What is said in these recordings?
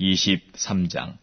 23장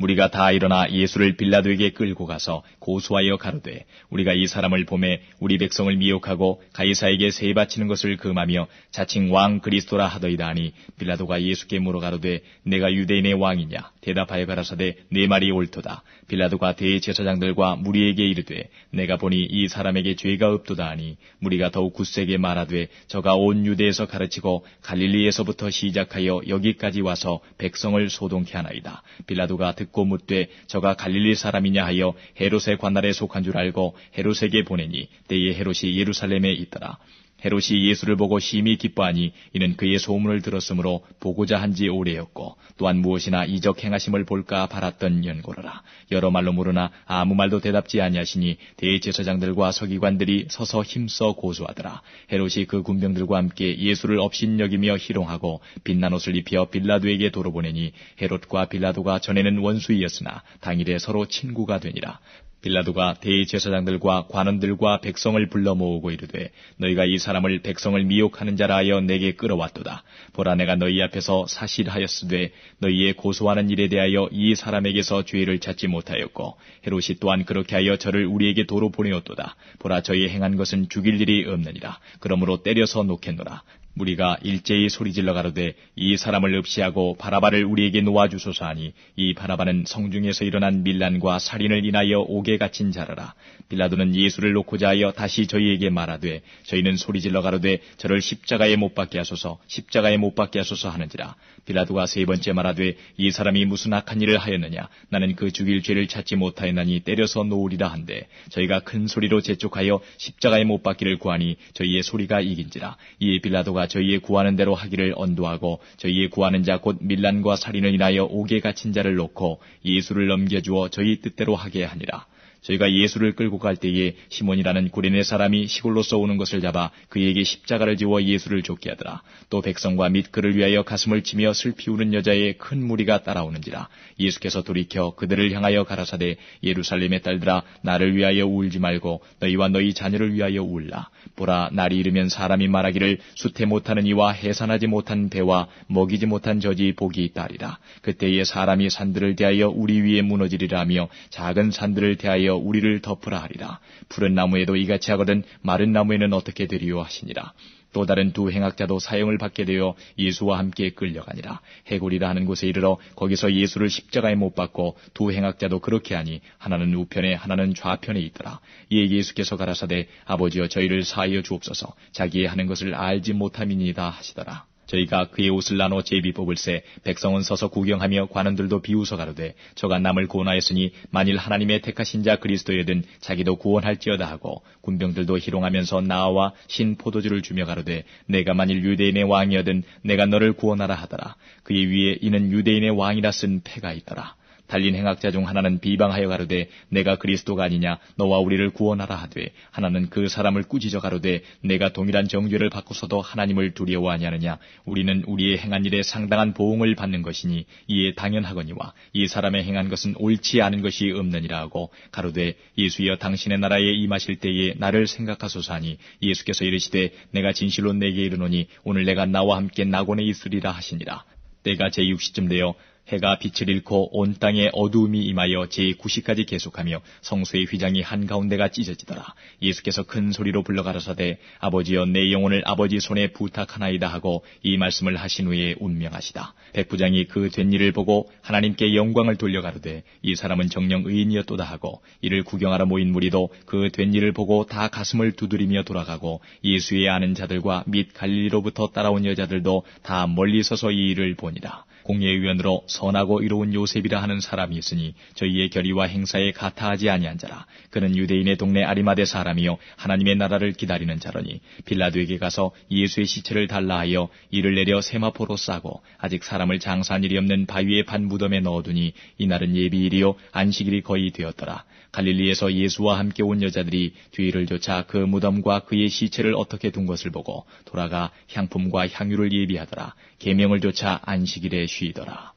무리가 다 일어나 예수를 빌라도에게 끌고 가서 고소하여 가로되 우리가 이 사람을 보매 우리 백성을 미혹하고 가이사에게 세 바치는 것을 금하며 자칭 왕 그리스도라 하더이다 하니 빌라도가 예수께 물어가로되 내가 유대인의 왕이냐 대답하여 가라사대 네 말이 옳도다 빌라도가 대제사장들과 무리에게 이르되 내가 보니 이 사람에게 죄가 없도다 하니 무리가 더욱 굳세게 말하되 저가 온 유대에서 가르치고 갈릴리에서부터 시작하여 여기까지 와서 백성을 소동케 하나이다 빌라도가 듣 듣고 묻되 저가 갈릴리 사람이냐 하여 헤롯의 관할에 속한 줄 알고 헤롯에게 보내니 때에 헤롯이 예루살렘에 있더라. 헤롯이 예수를 보고 심히 기뻐하니 이는 그의 소문을 들었으므로 보고자 한지 오래였고 또한 무엇이나 이적 행하심을 볼까 바랐던 연고로라 여러 말로 물으나 아무 말도 대답지 아니하시니 대제사장들과 서기관들이 서서 힘써 고소하더라 헤롯이 그 군병들과 함께 예수를 업신여기며 희롱하고 빛난 옷을 입혀 빌라도에게 도로 보내니 헤롯과 빌라도가 전에는 원수이었으나 당일에 서로 친구가 되니라 빌라도가 대제사장들과 관원들과 백성을 불러 모으고 이르되 너희가 이 사람을 백성을 미혹하는 자라 하여 내게 끌어왔도다. 보라 내가 너희 앞에서 사실하였으되 너희의 고소하는 일에 대하여 이 사람에게서 죄를 찾지 못하였고 헤롯이 또한 그렇게 하여 저를 우리에게 도로 보내었도다. 보라 저희 행한 것은 죽일 일이 없느니라. 그러므로 때려서 놓겠노라. 우리가 일제히 소리질러 가로되 이 사람을 읍시하고 바라바를 우리에게 놓아주소서 하니 이 바라바는 성중에서 일어난 밀란과 살인을 인하여 옥에 갇힌 자라라. 빌라도는 예수를 놓고자 하여 다시 저희에게 말하되 저희는 소리질러 가로되 저를 십자가에 못 박게 하소서 십자가에 못 박게 하소서 하는지라. 빌라도가 세 번째 말하되 이 사람이 무슨 악한 일을 하였느냐 나는 그 죽일 죄를 찾지 못하였나니 때려서 놓으리라 한데 저희가 큰 소리로 재촉하여 십자가에 못 박기를 구하니 저희의 소리가 이긴지라. 이에 빌라도가 저가 저희의 구하는 대로 하기를 언도하고 저희의 구하는 자 곧 밀란과 살인을 인하여 옥에 갇힌 자를 놓고 예수를 넘겨주어 저희 뜻대로 하게 하니라. 저희가 예수를 끌고 갈 때에 시몬이라는 구레네 사람이 시골로서 오는 것을 잡아 그에게 십자가를 지워 예수를 쫓게 하더라. 또 백성과 및 그를 위하여 가슴을 치며 슬피 우는 여자의 큰 무리가 따라오는지라. 예수께서 돌이켜 그들을 향하여 가라사대 예루살렘의 딸들아 나를 위하여 울지 말고 너희와 너희 자녀를 위하여 울라. 보라 날이 이르면 사람이 말하기를 수태 못하는 이와 해산하지 못한 배와 먹이지 못한 저지 복이 있다리라. 그때에 사람이 산들을 대하여 우리 위에 무너지리라 며 작은 산들을 대하여 하여 우리를 덮으라 하리라. 푸른 나무에도 이같이 하거든 마른 나무에는 어떻게 되리요 하시니라. 또 다른 두 행악자도 사형을 받게 되어 예수와 함께 끌려가니라. 해골이라 하는 곳에 이르러 거기서 예수를 십자가에 못 박고 두 행악자도 그렇게 하니 하나는 우편에 하나는 좌편에 있더라. 이에 예, 예수께서 가라사대 아버지여 저희를 사하여 주옵소서 자기의 하는 것을 알지 못함이니이다 하시더라. 저희가 그의 옷을 나눠 제비 뽑을새 백성은 서서 구경하며 관원들도 비웃어 가로되 저가 남을 구원하였으니 만일 하나님의 택하신 자 그리스도여든 자기도 구원할지어다 하고 군병들도 희롱하면서 나와 신 포도주를 주며 가로되 내가 만일 유대인의 왕이여든 내가 너를 구원하라 하더라 그의 위에 이는 유대인의 왕이라 쓴 패가 있더라 달린 행악자 중 하나는 비방하여 가로되 내가 그리스도가 아니냐 너와 우리를 구원하라 하되 하나는 그 사람을 꾸짖어 가로되 내가 동일한 정죄를 받고서도 하나님을 두려워 하냐느냐 우리는 우리의 행한 일에 상당한 보응을 받는 것이니 이에 당연하거니와 이 사람의 행한 것은 옳지 않은 것이 없느니라 하고 가로되 예수여 당신의 나라에 임하실 때에 나를 생각하소서하니 예수께서 이르시되 내가 진실로 내게 이르노니 오늘 내가 나와 함께 낙원에 있으리라 하시니라 때가 제6시쯤 되어 해가 빛을 잃고 온 땅에 어두움이 임하여 제9시까지 계속하며 성수의 휘장이 한가운데가 찢어지더라. 예수께서 큰 소리로 불러 가라사대 아버지여 내 영혼을 아버지 손에 부탁하나이다 하고 이 말씀을 하신 후에 운명하시다. 백부장이 그 된 일을 보고 하나님께 영광을 돌려가르되 이 사람은 정령 의인이었도다 하고 이를 구경하러 모인 무리도 그 된 일을 보고 다 가슴을 두드리며 돌아가고 예수의 아는 자들과 및갈리로부터 따라온 여자들도 다 멀리 서서 이 일을 보니라. 공예위원으로 선하고 이로운 요셉이라 하는 사람이 있으니 저희의 결의와 행사에 가타하지 아니한 자라 그는 유대인의 동네 아리마대 사람이요 하나님의 나라를 기다리는 자로니 빌라도에게 가서 예수의 시체를 달라하여 이를 내려 세마포로 싸고 아직 사람을 장사한 일이 없는 바위의 반 무덤에 넣어두니 이날은 예비일이요 안식일이 거의 되었더라 갈릴리에서 예수와 함께 온 여자들이 뒤를 쫓아 그 무덤과 그의 시체를 어떻게 둔 것을 보고 돌아가 향품과 향유를 예비하더라 계명을 조차 안식일에 쉬 쉬더라.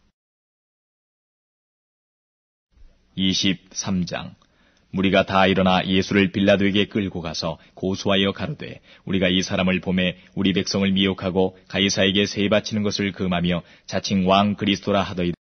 23장 우리가 다 일어나 예수를 빌라도에게 끌고 가서 고소하여 가로되 우리가 이 사람을 봄에 우리 백성을 미혹하고 가이사에게 세 바치는 것을 금하며 자칭 왕 그리스도라 하더이다.